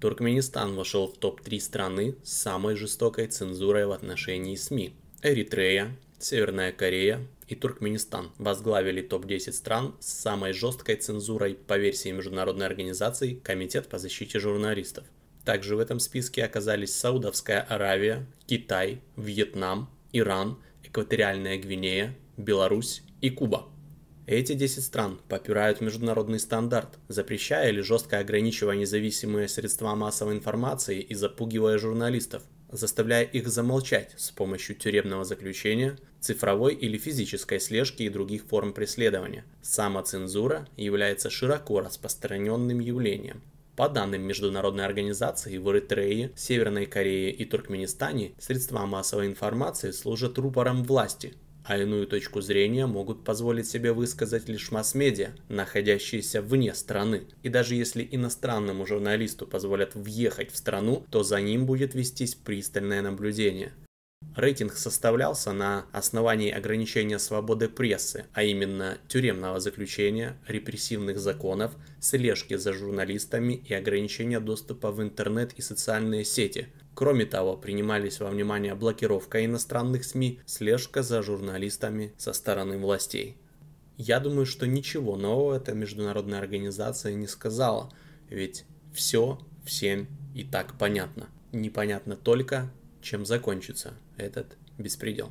Туркменистан вошел в топ-3 страны с самой жестокой цензурой в отношении СМИ. Эритрея, Северная Корея и Туркменистан возглавили топ-10 стран с самой жесткой цензурой по версии международной организации Комитет по защите журналистов. Также в этом списке оказались Саудовская Аравия, Китай, Вьетнам, Иран, Экваториальная Гвинея, Беларусь и Куба. Эти 10 стран попирают международный стандарт, запрещая или жестко ограничивая независимые средства массовой информации и запугивая журналистов, заставляя их замолчать с помощью тюремного заключения, цифровой или физической слежки и других форм преследования. Самоцензура является широко распространенным явлением. По данным Международной организации, в Эритрее, Северной Корее и Туркменистане средства массовой информации служат рупором власти, а иную точку зрения могут позволить себе высказать лишь масс-медиа, находящиеся вне страны. И даже если иностранному журналисту позволят въехать в страну, то за ним будет вестись пристальное наблюдение. Рейтинг составлялся на основании ограничения свободы прессы, а именно тюремного заключения, репрессивных законов, слежки за журналистами и ограничения доступа в интернет и социальные сети, Кроме того, принимались во внимание блокировка иностранных СМИ, слежка за журналистами со стороны властей. Я думаю, что ничего нового эта международная организация не сказала, ведь все всем и так понятно. Непонятно только, чем закончится этот беспредел.